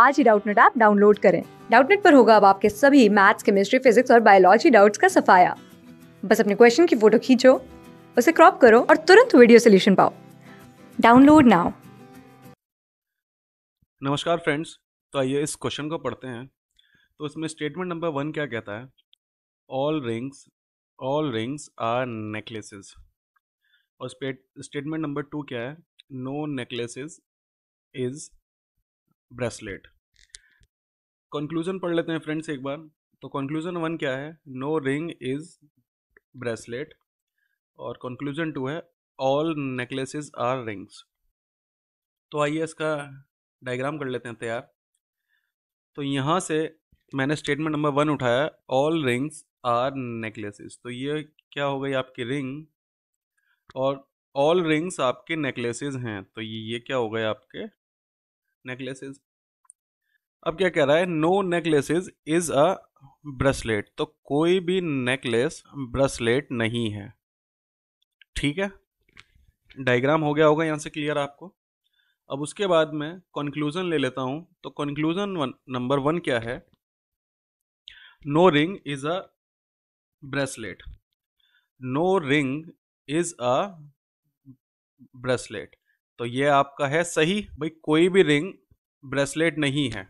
आज ही Doubtnut app download करें डाउटनेट पर होगा अब आपके सभी मैथ्स केमिस्ट्री फिजिक्स और बायोलॉजी डाउट्स का सफाया बस अपने क्वेश्चन की फोटो खींचो उसे क्रॉप करो और तुरंत वीडियो सोल्यूशन पाओ डाउनलोड नाउ नमस्कार फ्रेंड्स तो आइए इस क्वेश्चन को पढ़ते हैं तो इसमें स्टेटमेंट नंबर वन क्या कहता है all rings all rings are necklaces और स्टेटमेंट नंबर टू क्या है no necklaces is bracelet conclusion पढ़ लेते हैं फ्रेंड्स एक बार तो कंक्लूजन वन क्या है नो रिंग इज ब्रेसलेट और कंक्लूजन टू है ऑल नेकलेसेस आर रिंग्स तो आइए इसका डायग्राम कर लेते हैं तैयार तो यहाँ से मैंने स्टेटमेंट नंबर वन उठाया ऑल रिंग्स आर नेकलेसेस तो ये क्या हो गई आपकी रिंग और ऑल रिंग्स आपके नेकलेसेस हैं तो ये ये क्या हो गए आपके नेकलेसेस अब क्या कह रहा है no necklaces is a bracelet तो कोई भी नेकलेस ब्रेसलेट नहीं है ठीक है डायग्राम हो गया होगा यहां से क्लियर आपको अब उसके बाद मैं कंक्लूजन ले लेता हूं तो कंक्लूजन नंबर वन क्या है no ring is a bracelet no ring is a bracelet तो ये आपका है सही भाई कोई भी रिंग ब्रेसलेट नहीं है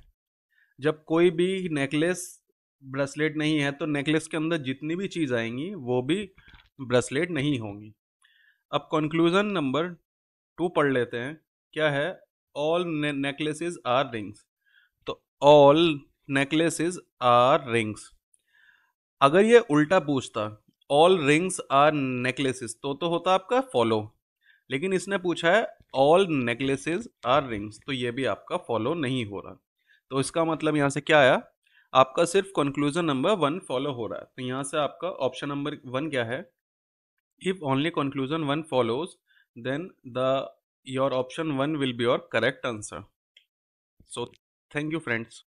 जब कोई भी नेकलेस ब्रेसलेट नहीं है तो नेकलेस के अंदर जितनी भी चीज़ आएंगी वो भी ब्रेसलेट नहीं होंगी अब कंक्लूज़न नंबर टू पढ़ लेते हैं क्या है ऑल नेकलेसेस आर रिंग्स तो ऑल नेकलेसेस आर रिंग्स अगर ये उल्टा पूछता ऑल रिंग्स आर नेकलेसेस तो तो होता आपका फॉलो लेकिन इसने पूछा है ऑल नेकलेसेज आर रिंग्स तो ये भी आपका फॉलो नहीं हो रहा तो इसका मतलब यहाँ से क्या आया आपका सिर्फ कंक्लूजन नंबर वन फॉलो हो रहा है तो यहाँ से आपका ऑप्शन नंबर वन क्या है if only conclusion one follows then the your option one will be your correct answer so thank you friends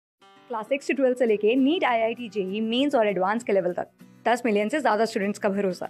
class six से ट्वेल्व से लेके NEET I I T J mains और advance के level तक दस million से ज़्यादा students का भरोसा